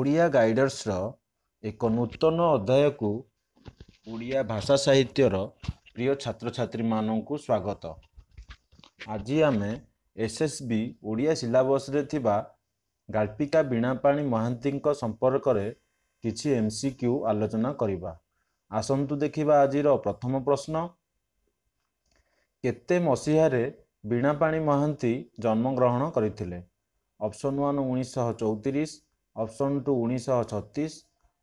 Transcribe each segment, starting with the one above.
ଓଡ଼ିଆ ଗାଇଡ଼ର୍ସର ଏକ ନୂତନ ଅଧ୍ୟାୟକୁ ଓଡ଼ିଆ ଭାଷା ସାହିତ୍ୟର ପ୍ରିୟ ଛାତ୍ରଛାତ୍ରୀମାନଙ୍କୁ ସ୍ୱାଗତ ଆଜି ଆମେ ଏସ୍ ଏସ୍ ବି ଓଡ଼ିଆ ସିଲାବସ୍ରେ ଥିବା ଗାଳ୍ପିକା ବୀଣାପାଣି ମହାନ୍ତିଙ୍କ ସମ୍ପର୍କରେ କିଛି ଏମ୍ ସି କ୍ୟୁ ଆଲୋଚନା କରିବା ଆସନ୍ତୁ ଦେଖିବା ଆଜିର ପ୍ରଥମ ପ୍ରଶ୍ନ କେତେ ମସିହାରେ ବୀଣାପାଣି ମହାନ୍ତି ଜନ୍ମଗ୍ରହଣ କରିଥିଲେ ଅପସନ୍ ୱାନ୍ ଉଣେଇଶହ ଚଉତିରିଶ ଅପସନ୍ ଟୁ ଉଣେଇଶହ ଛତିଶ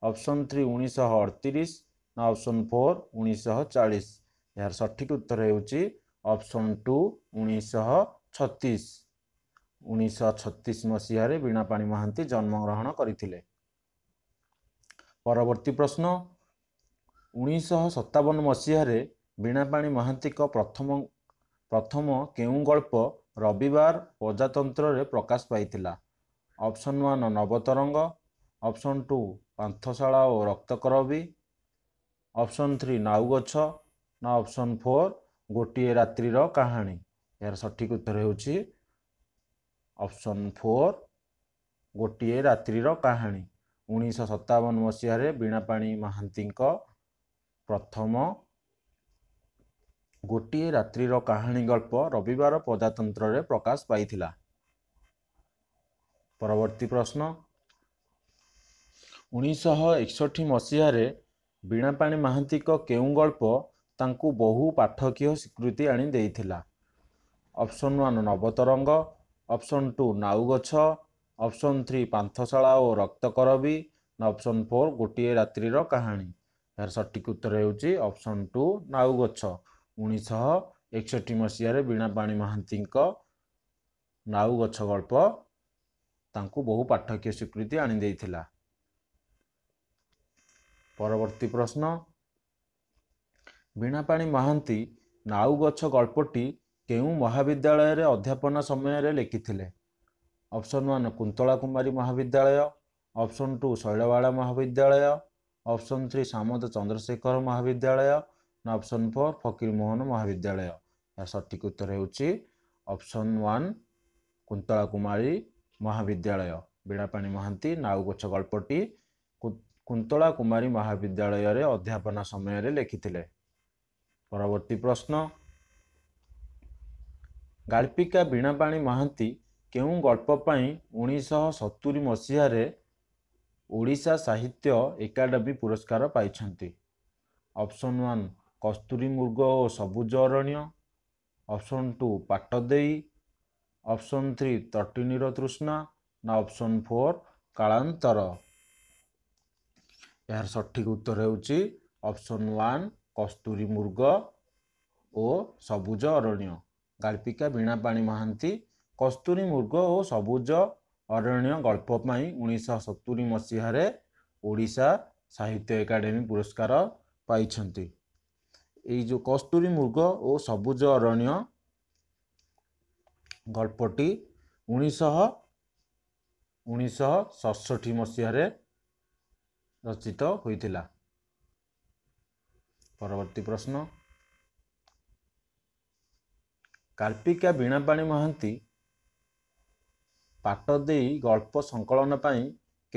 ଅପସନ୍ ଥ୍ରୀ ଉଣେଇଶହ ଅଠତିରିଶ ନା ଅପସନ୍ ଫୋର୍ ଉଣେଇଶହ ଚାଳିଶ ଏହାର ସଠିକ ଉତ୍ତର ହେଉଛି ଅପସନ୍ ଟୁ ଉଣେଇଶହ ଛତିଶ ଉଣେଇଶହ ଛତିଶ ମସିହାରେ ବୀଣାପାଣି ମହାନ୍ତି ଜନ୍ମଗ୍ରହଣ କରିଥିଲେ ପରବର୍ତ୍ତୀ ପ୍ରଶ୍ନ ଉଣେଇଶହ ସତାବନ ମସିହାରେ ବୀଣାପାଣି ମହାନ୍ତିଙ୍କ ପ୍ରଥମ ପ୍ରଥମ କେଉଁ ଗଳ୍ପ ରବିବାର ପ୍ରଜାତନ୍ତ୍ରରେ ପ୍ରକାଶ ପାଇଥିଲା option one Nabataranga option two Panthashala ଓ ରକ୍ତକରବୀ ଅପସନ୍ ଥ୍ରୀ ନାଉ ଗଛ ନା ଅପସନ୍ ଫୋର୍ ଗୋଟିଏ ରାତ୍ରିର କାହାଣୀ ଏହାର ସଠିକ ଉତ୍ତର ହେଉଛି ଅପସନ୍ ଫୋର୍ ଗୋଟିଏ ରାତ୍ରିର କାହାଣୀ ଉଣେଇଶହ ସତାବନ ମସିହାରେ ବୀଣାପାଣି ମହାନ୍ତିଙ୍କ ପ୍ରଥମ ଗୋଟିଏ ରାତ୍ରିର କାହାଣୀ ଗଳ୍ପ ରବିବାର ପ୍ରଜାତନ୍ତ୍ରରେ ପ୍ରକାଶ ପାଇଥିଲା ପରବର୍ତ୍ତୀ ପ୍ରଶ୍ନ ଉଣେଇଶହ ଏକଷଠି ମସିହାରେ ବୀଣାପାଣି ମହାନ୍ତିଙ୍କ କେଉଁ ଗଳ୍ପ ତାଙ୍କୁ ବହୁ ପାଠକୀୟ ସ୍ୱୀକୃତି ଆଣି ଦେଇଥିଲା option one Nabataranga option two Naugachha option three Panthashala ଓ ରକ୍ତକରବୀ ଅପସନ୍ ଫୋର୍ ଗୋଟିଏ ରାତ୍ରିର କାହାଣୀ ଏହାର ସଠିକ ଉତ୍ତର ହେଉଛି ଅପସନ୍ ଟୁ ନାଉଗଛ ଉଣେଇଶହ ଏକଷଠି ମସିହାରେ ବୀଣାପାଣି ମହାନ୍ତିଙ୍କ ନାଉଗଛ ଗଳ୍ପ ତାଙ୍କୁ ବହୁ ପାଠକୀୟ ସ୍ୱୀକୃତି ଆଣିଦେଇଥିଲା ପରବର୍ତ୍ତୀ ପ୍ରଶ୍ନ ବୀଣାପାଣି ମହାନ୍ତି ନାଉ ଗଛ ଗଳ୍ପଟି କେଉଁ ମହାବିଦ୍ୟାଳୟରେ ଅଧ୍ୟାପନା ସମୟରେ ଲେଖିଥିଲେ ଅପସନ୍ ୱାନ୍ କୁନ୍ତଳା କୁମାରୀ ମହାବିଦ୍ୟାଳୟ ଅପସନ୍ ଟୁ ଶୈଳବାଳା ମହାବିଦ୍ୟାଳୟ ଅପସନ୍ ଥ୍ରୀ ସାମନ୍ତ ଚନ୍ଦ୍ରଶେଖର ମହାବିଦ୍ୟାଳୟ ନା ଅପସନ୍ ଫୋର୍ ଫକୀରମୋହନ ମହାବିଦ୍ୟାଳୟ ଏହା ସଠିକ ଉତ୍ତର ହେଉଛି ଅପସନ୍ ୱାନ୍ କୁନ୍ତଳା କୁମାରୀ ମହାବିଦ୍ୟାଳୟ ବିଡ଼ାପାଣି ମହାନ୍ତି ନାଉଗୋଛ ଗଳ୍ପଟି କୁନ୍ତଳା କୁମାରୀ ମହାବିଦ୍ୟାଳୟରେ ଅଧ୍ୟାପନା ସମୟରେ ଲେଖିଥିଲେ ପରବର୍ତ୍ତୀ ପ୍ରଶ୍ନ ଗାଳ୍ପିକା ବୀଣାପାଣି ମହାନ୍ତି କେଉଁ ଗଳ୍ପ ପାଇଁ ଉଣେଇଶହ ସତୁରି ମସିହାରେ ଓଡ଼ିଶା ସାହିତ୍ୟ ଏକାଡେମୀ ପୁରସ୍କାର ପାଇଛନ୍ତି ଅପସନ୍ ୱାନ୍ କସ୍ତୁରୀ ମୃଗ ଓ ସବୁଜ ଅରଣ୍ୟ ଅପସନ୍ ଟୁ ପାଟ ଦେଇ ଅପସନ୍ ଥ୍ରୀ ତଟିନୀର ତୃଷ୍ଣା ନା ଅପସନ୍ ଫୋର୍ କାଳାନ୍ତର ଏହାର ସଠିକ ଉତ୍ତର ହେଉଛି ଅପସନ୍ ୱାନ୍ କସ୍ତୁରୀ ମୃଗ ଓ ସବୁଜ ଅରଣ୍ୟ ଗାଳ୍ପିକା ପାଣି ମହାନ୍ତି କସ୍ତୁରୀ ମୃଗ ଓ ସବୁଜ ଅରଣ୍ୟ ଗଳ୍ପ ପାଇଁ ଉଣେଇଶହ ସତୁରି ମସିହାରେ ଓଡ଼ିଶା ସାହିତ୍ୟ ଏକାଡେମୀ ପୁରସ୍କାର ପାଇଛନ୍ତି ଏଇ ଯେଉଁ କସ୍ତୁରୀ ମୃଗ ଓ ସବୁଜ ଅରଣ୍ୟ ଗଳ୍ପଟି ଉଣେଇଶହ ଉଣେଇଶହ ସତଷଠି ମସିହାରେ ରଚିତ ହୋଇଥିଲା ପରବର୍ତ୍ତୀ ପ୍ରଶ୍ନ କାଳ୍ପିକା ବୀଣାପାଣୀ ମହାନ୍ତି ପାଠ ଦେଇ ଗଳ୍ପ ସଂକଳନ ପାଇଁ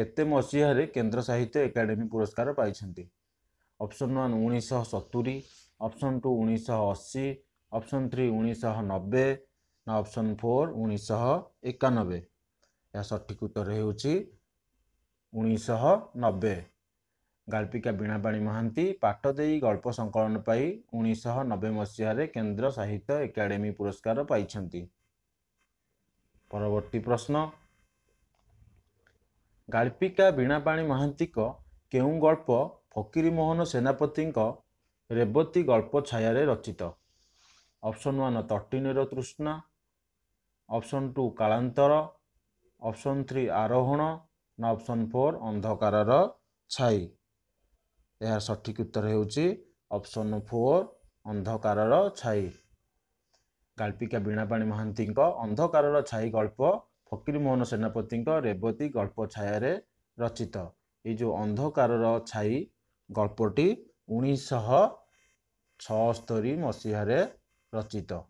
କେତେ ମସିହାରେ କେନ୍ଦ୍ର ସାହିତ୍ୟ ଏକାଡେମୀ ପୁରସ୍କାର ପାଇଛନ୍ତି ଅପସନ୍ ୱାନ୍ ଉଣେଇଶହ ସତୁରି ଅପସନ୍ ଟୁ ଉଣେଇଶହ ଅଶୀ ଅପସନ୍ ଥ୍ରୀ ଉଣେଇଶହ ନବେ ନା ଅପସନ୍ ଫୋର୍ ଉଣେଇଶହ ଏକାନବେ ଏହା ସଠିକ ଉତ୍ତର ହେଉଛି ଉଣେଇଶହ ନବେ ଗାଳ୍ପିକା ବୀଣାବାଣୀ ମହାନ୍ତି ପାଠ ଦେଇ ଗଳ୍ପ ସଂକଳନ ପାଇଁ ଉଣେଇଶହ ନବେ ମସିହାରେ କେନ୍ଦ୍ର ସାହିତ୍ୟ ଏକାଡେମୀ ପୁରସ୍କାର ପାଇଛନ୍ତି ପରବର୍ତ୍ତୀ ପ୍ରଶ୍ନ ଗାଳ୍ପିକା ବୀଣାବାଣୀ ମହାନ୍ତିଙ୍କ କେଉଁ ଗଳ୍ପ ଫକୀରମୋହନ ସେନାପତିଙ୍କ ରେବତୀ ଗଳ୍ପ ଛାୟାରେ ରଚିତ ଅପସନ୍ ୱାନ୍ ତଟିନୀର ତୃଷ୍ଣା option two Kalantara option three Arohana ନା ଅପସନ୍ ଫୋର୍ ଅନ୍ଧକାରର ଛାଇ ଏହାର ସଠିକ ଉତ୍ତର ହେଉଛି ଅପସନ୍ ଫୋର୍ ଅନ୍ଧକାରର ଛାଇ ଗାଳ୍ପିକା ବୀଣାପାଣି ମହାନ୍ତିଙ୍କ ଅନ୍ଧକାରର ଛାଇ ଗଳ୍ପ ଫକୀରମୋହନ ସେନାପତିଙ୍କ ରେବତୀ ଗଳ୍ପ ଛାୟାରେ ରଚିତ ଏଇ ଯେଉଁ ଅନ୍ଧକାରର ଛାଇ ଗଳ୍ପଟି ଉଣେଇଶହ ଛଅସ୍ତରୀ ମସିହାରେ ରଚିତ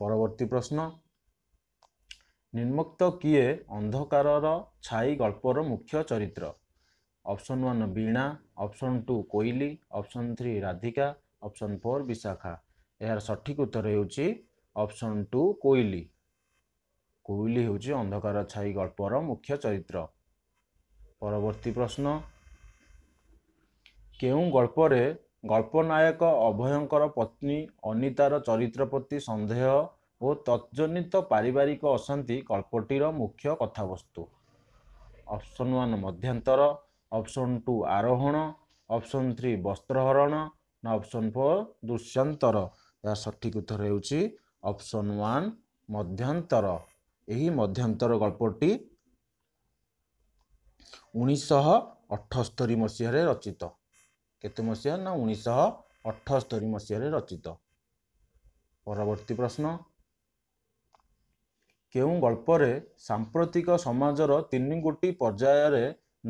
পরবর্তী প্রশ্ন নিম্নোক্ত କିଏ ଅନ୍ଧକାରର ଛାଇ ଗଳ୍ପର ମୁଖ୍ୟ ଚରିତ୍ର option one Bina option two Koili option three Radhika option four Bishakha ଏହାର ସଠିକ୍ ଉତ୍ତର ହେଉଛି ଅପସନ୍ ଟୁ କୋଇଲି କୋଇଲି ହେଉଛି ଅନ୍ଧକାର ଛାଇ ଗଳ୍ପର ମୁଖ୍ୟ ଚରିତ୍ର ପରବର୍ତ୍ତୀ ପ୍ରଶ୍ନ କେଉଁ ଗଳ୍ପରେ ଗଳ୍ପ ନାୟକ ଅଭୟଙ୍କର ପତ୍ନୀ ଅନିତାର ଚରିତ୍ର ପ୍ରତି ସନ୍ଦେହ ଓ ତତ୍ଜନିତ ପାରିବାରିକ ଅଶାନ୍ତି ଗଳ୍ପଟିର ମୁଖ୍ୟ କଥାବସ୍ତୁ option one Madhyantara option two Arohana option three Bastraharana ନା ଅପସନ୍ ଫୋର୍ ଦୃଶ୍ୟାନ୍ତର ଏହା ସଠିକ ଉତ୍ତର ହେଉଛି ଅପସନ୍ ୱାନ୍ ମଧ୍ୟାନ୍ତର ଏହି ମଧ୍ୟାନ୍ତର ଗଳ୍ପଟି ଉଣେଇଶହ ଅଠସ୍ତରି ମସିହାରେ ରଚିତ କେତେ ମସିହା ନା ଉଣେଇଶହ ଅଠସ୍ତରୀ ମସିହାରେ ରଚିତ ପରବର୍ତ୍ତୀ ପ୍ରଶ୍ନ କେଉଁ ଗଳ୍ପରେ ସାମ୍ପ୍ରତିକ ସମାଜର ତିନି ଗୋଟି ପର୍ଯ୍ୟାୟରେ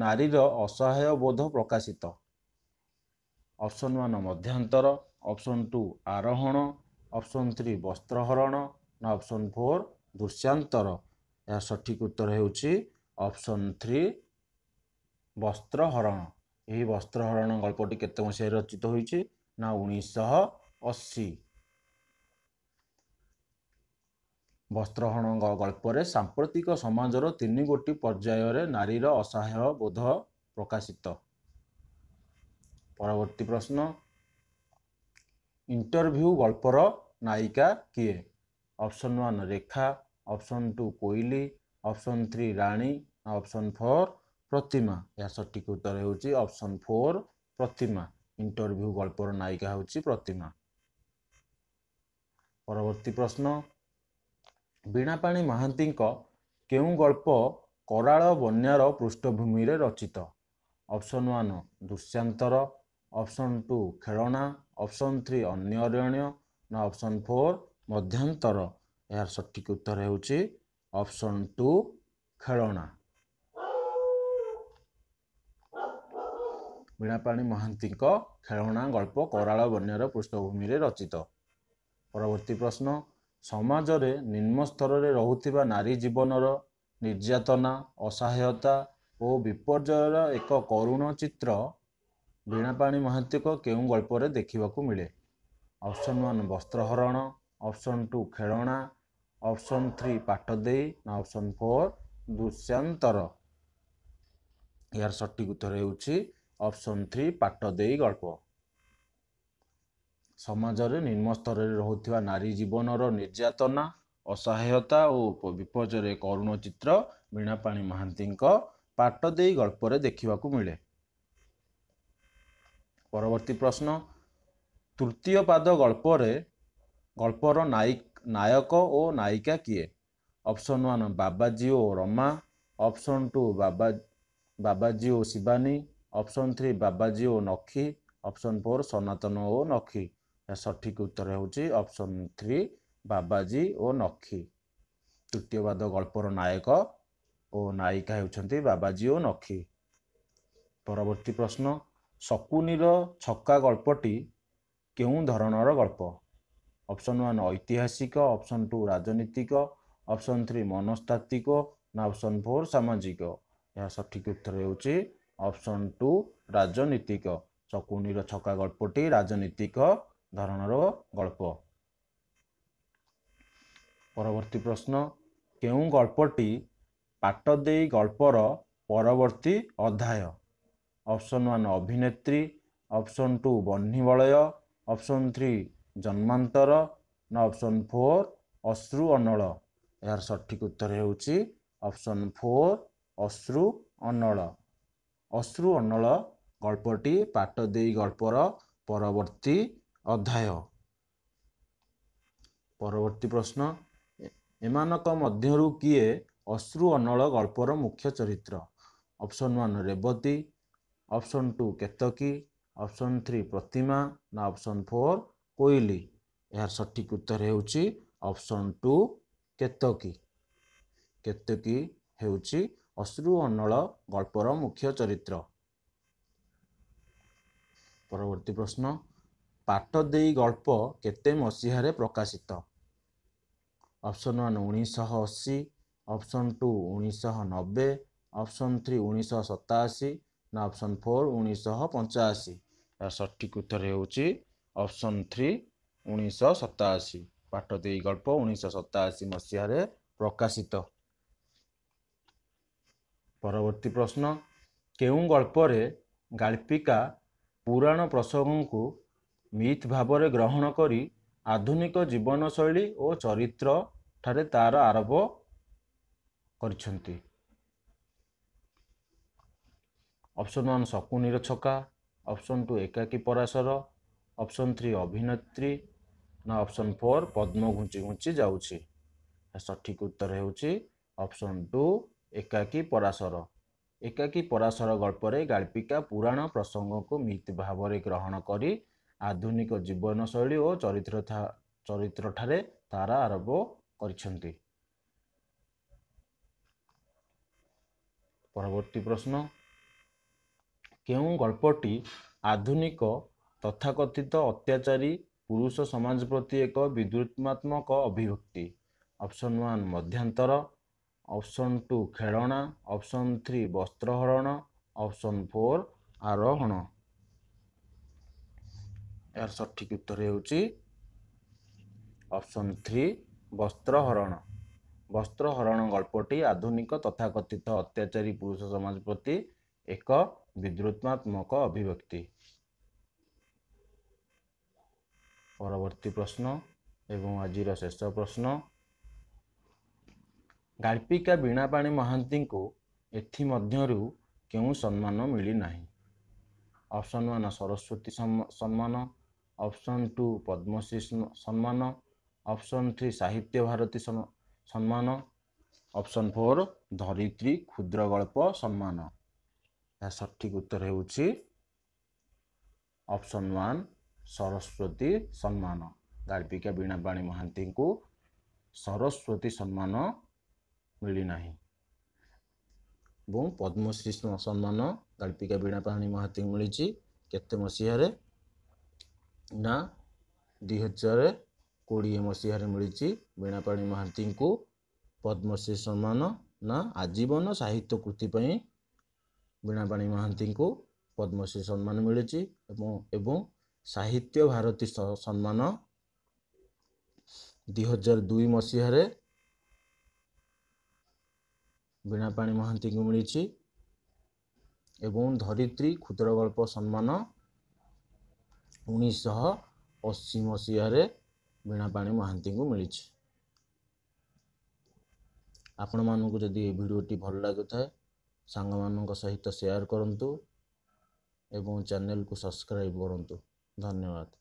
ନାରୀର ଅସହାୟ ବୋଧ ପ୍ରକାଶିତ option one Madhyantara option two Arohana option three Bastraharana ନା ଅପସନ୍ ଫୋର୍ ଦୃଶ୍ୟାନ୍ତର ଏହା ସଠିକ ଉତ୍ତର ହେଉଛି ଅପସନ୍ ଥ୍ରୀ ବସ୍ତ୍ରହରଣ ଏହି ବସ୍ତ୍ରହରଣ ଗଳ୍ପଟି କେତେ ମସିହାରେ ରଚିତ ହୋଇଛି ନା ଉଣେଇଶହ ଅଶୀ ବସ୍ତ୍ରହରଣ ଗଳ୍ପରେ ସାମ୍ପ୍ରତିକ ସମାଜର ତିନି ଗୋଟି ପର୍ଯ୍ୟାୟରେ ନାରୀର ଅସହାୟ ବୋଧ ପ୍ରକାଶିତ ପରବର୍ତ୍ତୀ ପ୍ରଶ୍ନ ଇଣ୍ଟରଭ୍ୟୁ ଗଳ୍ପର ନାୟିକା କିଏ option one Rekha option two Koili option three Rani option four Pratima ଏହା ସଠିକ ଉତ୍ତର ହେଉଛି ଅପସନ୍ ଫୋର୍ ପ୍ରତିମା ଇଣ୍ଟରଭ୍ୟୁ ଗଳ୍ପର ନାୟିକା ହେଉଛି ପ୍ରତିମା ପରବର୍ତ୍ତୀ ପ୍ରଶ୍ନ ବୀଣାପାଣି ମହାନ୍ତିଙ୍କ କେଉଁ ଗଳ୍ପ କରାଳ ବନ୍ୟାର ପୃଷ୍ଠଭୂମିରେ ରଚିତ option one Drushyantara option two Khelana option three Anya Aranya ନା ଅପସନ୍ ଫୋର୍ ମଧ୍ୟାନ୍ତର ଏହାର ସଠିକ ଉତ୍ତର ହେଉଛି ଅପସନ୍ ଟୁ ଖେଳଣା ବୀଣାପାଣି ମହାନ୍ତିଙ୍କ ଖେଳଣା ଗଳ୍ପ କରାଳ ବନ୍ୟାର ପୃଷ୍ଠଭୂମିରେ ରଚିତ ପରବର୍ତ୍ତୀ ପ୍ରଶ୍ନ ସମାଜରେ ନିମ୍ନ ସ୍ତରରେ ରହୁଥିବା ନାରୀ ଜୀବନର ନିର୍ଯାତନା ଅସହାୟତା ଓ ବିପର୍ଯ୍ୟୟର ଏକ କରୁଣ ଚିତ୍ର ବୀଣାପାଣି ମହାନ୍ତିଙ୍କ କେଉଁ ଗଳ୍ପରେ ଦେଖିବାକୁ ମିଳେ option one Bastraharana option two Khelana option three Patha Dei ନା ଅପସନ୍ ଫୋର୍ ଦୃଶ୍ୟାନ୍ତର ଏହାର ସଠିକ ଉତ୍ତର ହେଉଛି ଅପସନ୍ ଥ୍ରୀ ପାଟ ଦେଇ ଗଳ୍ପ ସମାଜରେ ନିମ୍ନସ୍ତରରେ ରହୁଥିବା ନାରୀ ଜୀବନର ନିର୍ଯାତନା ଅସହାୟତା ଓ ବିପର୍ଯ୍ୟୟରେ କରୁଣ ଚିତ୍ର ମୀଣାପାଣି ମହାନ୍ତିଙ୍କ ପାଟ ଦେଇ ଗଳ୍ପରେ ଦେଖିବାକୁ ମିଳେ ପରବର୍ତ୍ତୀ ପ୍ରଶ୍ନ ତୃତୀୟ ପାଦ ଗଳ୍ପରେ ଗଳ୍ପର ନାୟିକ ନାୟକ ଓ ନାୟିକା କିଏ ଅପସନ୍ ୱାନ୍ ବାବାଜୀ ଓ ରମା ଅପସନ୍ ଟୁ ବାବା ବାବାଜୀ ଓ ଶିବାନୀ ଅପସନ୍ ଥ୍ରୀ ବାବାଜୀ ଓ ନଖି ଅପସନ୍ ଫୋର୍ ସନାତନ ଓ ନଖି ସଠିକ ଉତ୍ତର ହେଉଛି ଅପସନ୍ ଥ୍ରୀ ବାବାଜୀ ଓ ନଖି ତୃତୀୟବାଦ ଗଳ୍ପର ନାୟକ ଓ ନାୟିକା ହେଉଛନ୍ତି ବାବାଜୀ ଓ ନଖି ପରବର୍ତ୍ତୀ ପ୍ରଶ୍ନ ଶକୁନିର ଛକା ଗଳ୍ପଟି କେଉଁ ଧରଣର ଗଳ୍ପ ଅପସନ୍ ୱାନ୍ ଐତିହାସିକ ଅପସନ୍ ଟୁ ରାଜନୈତିକ ଅପସନ୍ ଥ୍ରୀ ମନସ୍ତାତ୍ତ୍ୱିକ ନା ଅପସନ୍ ଫୋର୍ ସାମାଜିକ ଏହା ସଠିକ ଉତ୍ତର ହେଉଛି ଅପସନ୍ ଟୁ ରାଜନୀତିକ ଚକୁଣ୍ଡୀର ଛକା ଗଳ୍ପଟି ରାଜନୀତିକ ଧରଣର ଗଳ୍ପ ପରବର୍ତ୍ତୀ ପ୍ରଶ୍ନ କେଉଁ ଗଳ୍ପଟି ପାଟ ଦେଇ ଗଳ୍ପର ପରବର୍ତ୍ତୀ ଅଧ୍ୟାୟ option one Abhinetri option two Bahnibalaya option three Janmantara ନା ଅପସନ୍ ଫୋର୍ ଅଶ୍ରୁ ଅନଳ ଏହାର ସଠିକ୍ ଉତ୍ତର ହେଉଛି ଅପସନ୍ ଫୋର୍ ଅଶ୍ରୁ ଅନଳ ଅଶ୍ରୁ ଅନଳ ଗଳ୍ପଟି ପାଟ ଦେଇ ଗଳ୍ପର ପରବର୍ତ୍ତୀ ଅଧ୍ୟାୟ ପରବର୍ତ୍ତୀ ପ୍ରଶ୍ନ ଏମାନଙ୍କ ମଧ୍ୟରୁ କିଏ ଅଶ୍ରୁ ଅନଳ ଗଳ୍ପର ମୁଖ୍ୟ ଚରିତ୍ର option one Rebati option two Ketaki option three Pratima ନା ଅପସନ୍ ଫୋର୍ କୋଇଲି ଏହାର ସଠିକ ଉତ୍ତର ହେଉଛି ଅପସନ୍ ଟୁ କେତକୀ କେତକୀ ହେଉଛି ଅଶ୍ରୁ ଅନଳ ଗଳ୍ପର ମୁଖ୍ୟ ଚରିତ୍ର ପରବର୍ତ୍ତୀ ପ୍ରଶ୍ନ ପାଟ ଦେଇ ଗଳ୍ପ କେତେ ମସିହାରେ ପ୍ରକାଶିତ ଅପସନ୍ ୱାନ୍ ଉଣେଇଶହ ଅଶୀ ଅପସନ୍ ଟୁ ଉଣେଇଶହ ନବେ ଅପସନ୍ ଥ୍ରୀ ଉଣେଇଶହ ସତାଅଶୀ ନା ଅପସନ୍ ଫୋର୍ ଉଣେଇଶହ ପଞ୍ଚାଅଶୀ ଏହାର ସଠିକ ଉତ୍ତର ହେଉଛି ଅପସନ୍ ଥ୍ରୀ ଉଣେଇଶହ ସତାଅଶୀ ପାଠ ଦେଇ ଗଳ୍ପ ଉଣେଇଶହ ସତାଅଶୀ ମସିହାରେ ପ୍ରକାଶିତ ପରବର୍ତ୍ତୀ ପ୍ରଶ୍ନ କେଉଁ ଗଳ୍ପରେ ଗାଳ୍ପିକା ପୁରାଣ ପ୍ରସଙ୍ଗଙ୍କୁ ମିଥ୍ ଭାବରେ ଗ୍ରହଣ କରି ଆଧୁନିକ ଜୀବନଶୈଳୀ ଓ ଚରିତ୍ର ଠାରେ ତା'ର ଆରୋପ କରିଛନ୍ତି ଅପସନ୍ ୱାନ୍ ଶକୁନିର ଛକା ଅପସନ୍ ଟୁ ଏକାକୀ ପରାଶର ଅପସନ୍ ଥ୍ରୀ ଅଭିନେତ୍ରୀ ନା ଅପସନ୍ ଫୋର୍ ପଦ୍ମ ଘୁଞ୍ଚି ଘୁଞ୍ଚି ଯାଉଛି ସଠିକ୍ ଉତ୍ତର ହେଉଛି ଅପସନ୍ ଟୁ ଏକାକୀ ପରାଶର ଏକାକୀ ପରାଶର ଗଳ୍ପରେ ଗାଳ୍ପିକା ପୁରାଣ ପ୍ରସଙ୍ଗକୁ ମିତ ଭାବରେ ଗ୍ରହଣ କରି ଆଧୁନିକ ଜୀବନଶୈଳୀ ଓ ଚରିତ୍ର ଚରିତ୍ର ଠାରେ ତାର ଆରମ୍ଭ କରିଛନ୍ତି ପରବର୍ତ୍ତୀ ପ୍ରଶ୍ନ କେଉଁ ଗଳ୍ପଟି ଆଧୁନିକ ତଥାକଥିତ ଅତ୍ୟାଚାରୀ ପୁରୁଷ ସମାଜ ପ୍ରତି ଏକ ବିଦ୍ରୁତ୍ମାତ୍ମକ ଅଭିବ୍ୟକ୍ତି option one Madhyantara option two Khelana option three Bastraharana option four Arohana ଏହାର ସଠିକ୍ ଉତ୍ତର ହେଉଛି ଅପସନ୍ ଥ୍ରୀ ବସ୍ତ୍ରହରଣ ବସ୍ତ୍ରହରଣ ଗଳ୍ପଟି ଆଧୁନିକ ତଥାକଥିତ ଅତ୍ୟାଚାରୀ ପୁରୁଷ ସମାଜ ପ୍ରତି ଏକ ବିଦ୍ରୁତ୍ମାତ୍ମକ ଅଭିବ୍ୟକ୍ତି ପରବର୍ତ୍ତୀ ପ୍ରଶ୍ନ ଏବଂ ଆଜିର ଶେଷ ପ୍ରଶ୍ନ ଗାଳ୍ପିକା ବୀଣାପାଣି ମହାନ୍ତିଙ୍କୁ ଏଥିମଧ୍ୟରୁ କେଉଁ ସମ୍ମାନ ମିଳିନାହିଁ ଅପସନ୍ ୱାନ୍ ସରସ୍ୱତୀ ସମ୍ମାନ ଅପସନ୍ ଟୁ ପଦ୍ମଶ୍ରୀ ସମ୍ମାନ ଅପସନ୍ ଥ୍ରୀ ସାହିତ୍ୟ ଭାରତୀ ସମ୍ମାନ ଅପସନ୍ ଫୋର୍ ଧରିତ୍ରୀ କ୍ଷୁଦ୍ର ଗଳ୍ପ ସମ୍ମାନ ଏହା ସଠିକ୍ ଉତ୍ତର ହେଉଛି ଅପସନ୍ ୱାନ୍ ସରସ୍ୱତୀ ସମ୍ମାନ ଗାଳ୍ପିକା ବୀଣାପାଣି ମହାନ୍ତିଙ୍କୁ ସରସ୍ୱତୀ ସମ୍ମାନ ମିଳିନାହିଁ ଏବଂ ପଦ୍ମଶ୍ରୀ ସମ୍ମାନ ଗାଳ୍ପିକା ବୀଣାପାଣି ମହାତୀଙ୍କୁ ମିଳିଛି କେତେ ମସିହାରେ ନା ଦୁଇ ହଜାର କୋଡ଼ିଏ ମସିହାରେ ମିଳିଛି ବୀଣାପାଣି ମହାନ୍ତିଙ୍କୁ ପଦ୍ମଶ୍ରୀ ସମ୍ମାନ ନା ଆଜୀବନ ସାହିତ୍ୟ କୃତି ପାଇଁ ବୀଣାପାଣି ମହାନ୍ତିଙ୍କୁ ପଦ୍ମଶ୍ରୀ ସମ୍ମାନ ମିଳିଛି ଏବଂ ଏବଂ ସାହିତ୍ୟ ଭାରତୀ ସମ୍ମାନ ଦୁଇ ହଜାର ଦୁଇ ମସିହାରେ ବୀଣାପାଣି ମହାନ୍ତିଙ୍କୁ ମିଳିଛି ଏବଂ ଧରିତ୍ରୀ କ୍ଷୁଦ୍ର ଗଳ୍ପ ସମ୍ମାନ ଉଣେଇଶହ ଅଶୀ ମସିହାରେ ବୀଣାପାଣି ମହାନ୍ତିଙ୍କୁ ମିଳିଛି ଆପଣମାନଙ୍କୁ ଯଦି ଏ ଭିଡ଼ିଓଟି ଭଲ ଲାଗୁଥାଏ ସାଙ୍ଗମାନଙ୍କ ସହିତ ସେୟାର କରନ୍ତୁ ଏବଂ ଚ୍ୟାନେଲକୁ ସବସ୍କ୍ରାଇବ୍ କରନ୍ତୁ ଧନ୍ୟବାଦ